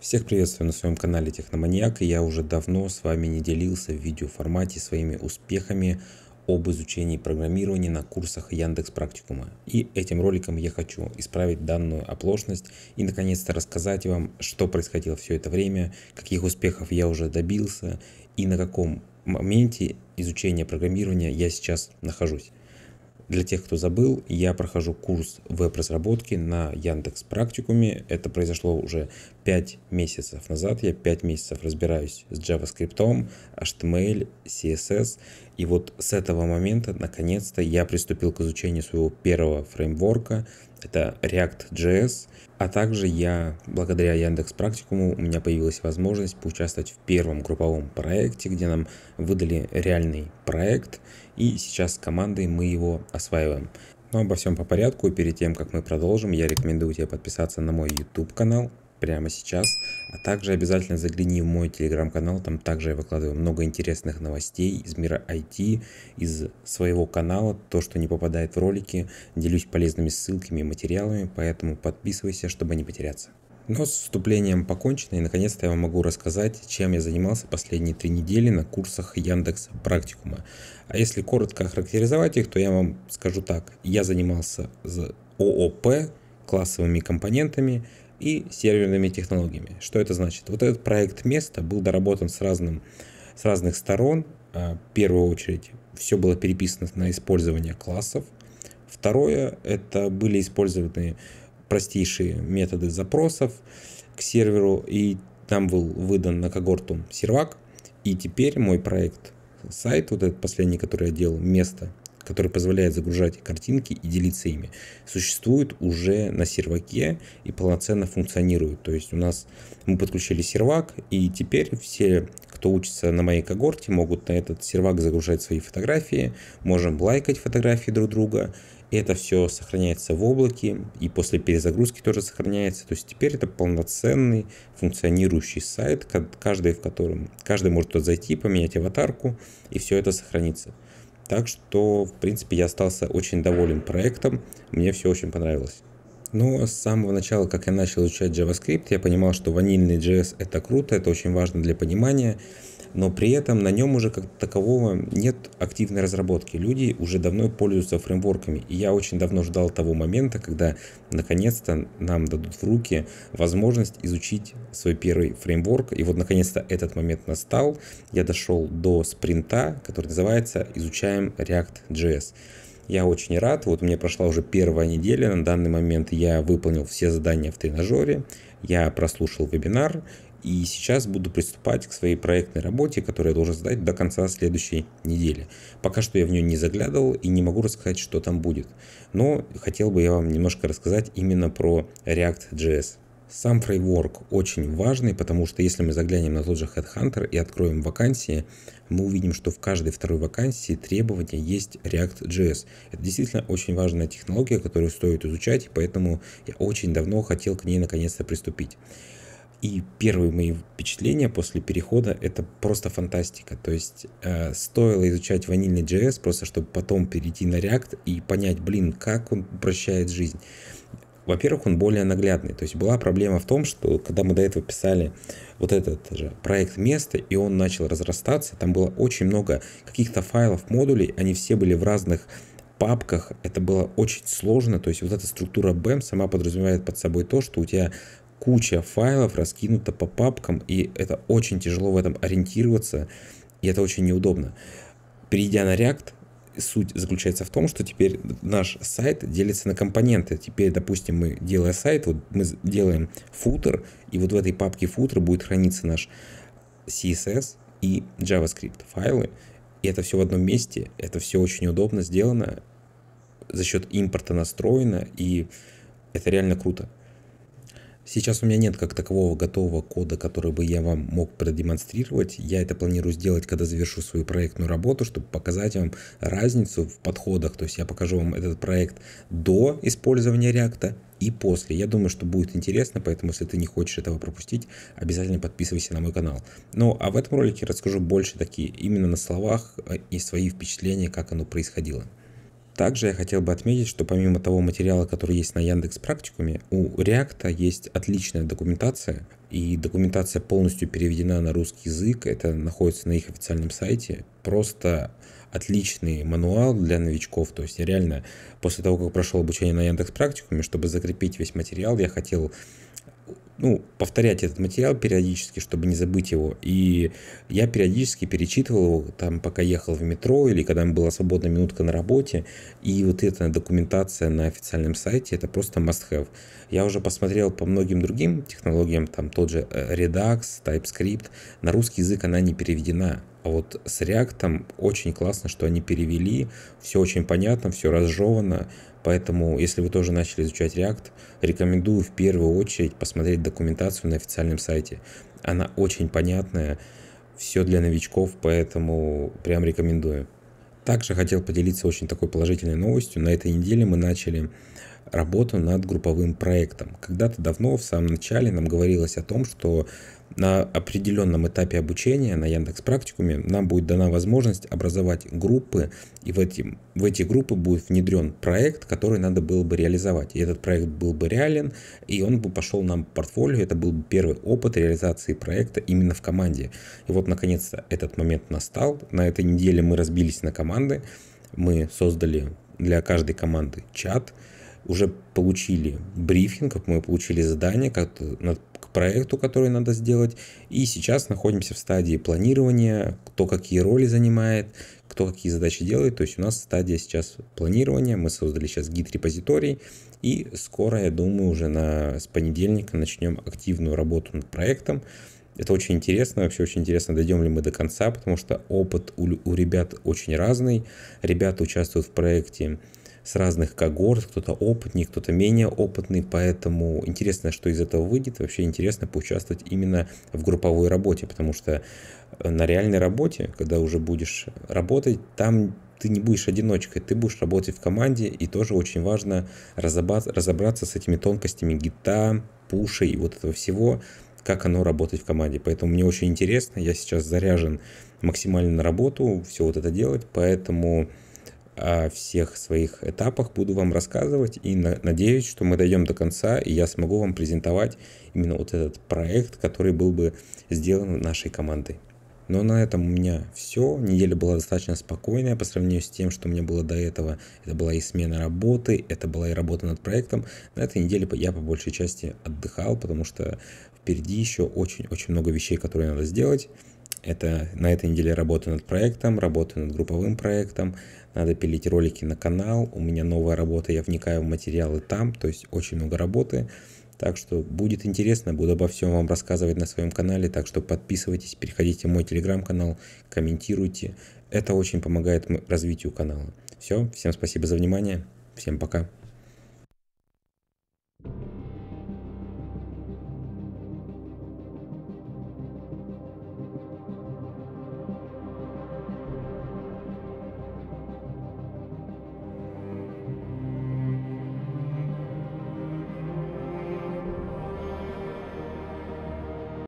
Всех приветствую на своем канале Техноманьяк, и я уже давно с вами не делился в видеоформате своими успехами об изучении программирования на курсах Яндекс Практикума. И этим роликом я хочу исправить данную оплошность и наконец-то рассказать вам, что происходило все это время, каких успехов я уже добился и на каком моменте изучения программирования я сейчас нахожусь. Для тех, кто забыл, я прохожу курс веб-разработки на Яндекс практикуме. Это произошло уже 5 месяцев назад. Я 5 месяцев разбираюсь с JavaScript, HTML, CSS. И вот с этого момента, наконец-то, я приступил к изучению своего первого фреймворка – это React.js, а также я, благодаря Яндекс Практикуму, у меня появилась возможность поучаствовать в первом групповом проекте, где нам выдали реальный проект, и сейчас с командой мы его осваиваем. Но ну, обо всем по порядку, перед тем, как мы продолжим, я рекомендую тебе подписаться на мой YouTube канал, прямо сейчас. А также обязательно загляни в мой телеграм-канал, там также я выкладываю много интересных новостей из мира IT, из своего канала, то, что не попадает в ролики, делюсь полезными ссылками и материалами, поэтому подписывайся, чтобы не потеряться. Но ну, а с вступлением покончено, и наконец-то я вам могу рассказать, чем я занимался последние три недели на курсах Яндекс Практикума. А если коротко охарактеризовать их, то я вам скажу так. Я занимался ООП, классовыми компонентами, и серверными технологиями. Что это значит? Вот этот проект места был доработан с, разным, с разных сторон. А, в первую очередь все было переписано на использование классов. Второе, это были использованы простейшие методы запросов к серверу, и там был выдан на когорту сервак. И теперь мой проект сайт, вот этот последний, который я делал, место, который позволяет загружать картинки и делиться ими, существует уже на серваке и полноценно функционирует. То есть у нас мы подключили сервак, и теперь все, кто учится на моей когорте, могут на этот сервак загружать свои фотографии, можем лайкать фотографии друг друга, и это все сохраняется в облаке, и после перезагрузки тоже сохраняется. То есть теперь это полноценный функционирующий сайт, каждый, в котором, каждый может туда зайти, поменять аватарку, и все это сохранится. Так что, в принципе, я остался очень доволен проектом, мне все очень понравилось. Но с самого начала, как я начал изучать JavaScript, я понимал, что ванильный JS это круто, это очень важно для понимания, но при этом на нем уже как такового нет активной разработки. Люди уже давно пользуются фреймворками, и я очень давно ждал того момента, когда наконец-то нам дадут в руки возможность изучить свой первый фреймворк. И вот наконец-то этот момент настал. Я дошел до спринта, который называется «Изучаем React.js». Я очень рад. Вот мне прошла уже первая неделя. На данный момент я выполнил все задания в тренажере. Я прослушал вебинар. И сейчас буду приступать к своей проектной работе, которую я должен сдать до конца следующей недели. Пока что я в нее не заглядывал и не могу рассказать, что там будет. Но хотел бы я вам немножко рассказать именно про React.js. Сам фреймворк очень важный, потому что если мы заглянем на тот же Headhunter и откроем вакансии, мы увидим, что в каждой второй вакансии требования есть React.js. Это действительно очень важная технология, которую стоит изучать, поэтому я очень давно хотел к ней наконец-то приступить. И первые мои впечатления после перехода это просто фантастика. То есть э, стоило изучать ванильный JS, просто чтобы потом перейти на React и понять, блин, как он упрощает жизнь. Во-первых, он более наглядный. То есть была проблема в том, что когда мы до этого писали вот этот же проект места, и он начал разрастаться, там было очень много каких-то файлов, модулей, они все были в разных папках, это было очень сложно, то есть вот эта структура BEM сама подразумевает под собой то, что у тебя куча файлов раскинута по папкам, и это очень тяжело в этом ориентироваться, и это очень неудобно. Перейдя на React, суть заключается в том, что теперь наш сайт делится на компоненты. Теперь, допустим, мы делая сайт, вот мы делаем футер, и вот в этой папке футер будет храниться наш CSS и JavaScript файлы. И это все в одном месте, это все очень удобно сделано, за счет импорта настроено, и это реально круто. Сейчас у меня нет как такового готового кода, который бы я вам мог продемонстрировать. Я это планирую сделать, когда завершу свою проектную работу, чтобы показать вам разницу в подходах. То есть я покажу вам этот проект до использования React и после. Я думаю, что будет интересно, поэтому если ты не хочешь этого пропустить, обязательно подписывайся на мой канал. Ну а в этом ролике расскажу больше такие именно на словах э, и свои впечатления, как оно происходило. Также я хотел бы отметить, что помимо того материала, который есть на Яндекс Практикуме, у React есть отличная документация, и документация полностью переведена на русский язык, это находится на их официальном сайте. Просто отличный мануал для новичков. То есть я реально после того, как прошел обучение на Яндекс Практикуме, чтобы закрепить весь материал, я хотел ну, повторять этот материал периодически, чтобы не забыть его. И я периодически перечитывал его, там, пока ехал в метро или когда была свободная минутка на работе. И вот эта документация на официальном сайте, это просто must-have. Я уже посмотрел по многим другим технологиям, там тот же э, Redux, TypeScript. На русский язык она не переведена. А вот с React очень классно, что они перевели, все очень понятно, все разжевано, поэтому если вы тоже начали изучать React, рекомендую в первую очередь посмотреть документацию на официальном сайте. Она очень понятная, все для новичков, поэтому прям рекомендую. Также хотел поделиться очень такой положительной новостью. На этой неделе мы начали работу над групповым проектом. Когда-то давно, в самом начале, нам говорилось о том, что на определенном этапе обучения на Яндекс Практикуме нам будет дана возможность образовать группы, и в эти, в эти группы будет внедрен проект, который надо было бы реализовать. И этот проект был бы реален, и он бы пошел нам в портфолио. Это был бы первый опыт реализации проекта именно в команде. И вот, наконец-то, этот момент настал. На этой неделе мы разбились на команды. Мы создали для каждой команды чат, уже получили брифинг, мы получили задание как к проекту, который надо сделать, и сейчас находимся в стадии планирования, кто какие роли занимает, кто какие задачи делает, то есть у нас стадия сейчас планирования, мы создали сейчас гид-репозиторий, и скоро, я думаю, уже на, с понедельника начнем активную работу над проектом, это очень интересно, вообще очень интересно, дойдем ли мы до конца, потому что опыт у, у ребят очень разный. Ребята участвуют в проекте с разных когорт, кто-то опытный, кто-то менее опытный, поэтому интересно, что из этого выйдет, вообще интересно поучаствовать именно в групповой работе, потому что э, на реальной работе, когда уже будешь работать, там ты не будешь одиночкой, ты будешь работать в команде, и тоже очень важно разобраться, с этими тонкостями гита, пуша и вот этого всего, как оно работать в команде. Поэтому мне очень интересно, я сейчас заряжен максимально на работу, все вот это делать, поэтому о всех своих этапах буду вам рассказывать и на, надеюсь, что мы дойдем до конца и я смогу вам презентовать именно вот этот проект, который был бы сделан нашей командой. Но на этом у меня все. Неделя была достаточно спокойная по сравнению с тем, что у меня было до этого. Это была и смена работы, это была и работа над проектом. На этой неделе я по большей части отдыхал, потому что впереди еще очень-очень много вещей, которые надо сделать. Это на этой неделе работа над проектом, работа над групповым проектом, надо пилить ролики на канал, у меня новая работа, я вникаю в материалы там, то есть очень много работы. Так что будет интересно, буду обо всем вам рассказывать на своем канале, так что подписывайтесь, переходите в мой телеграм-канал, комментируйте. Это очень помогает развитию канала. Все, всем спасибо за внимание, всем пока.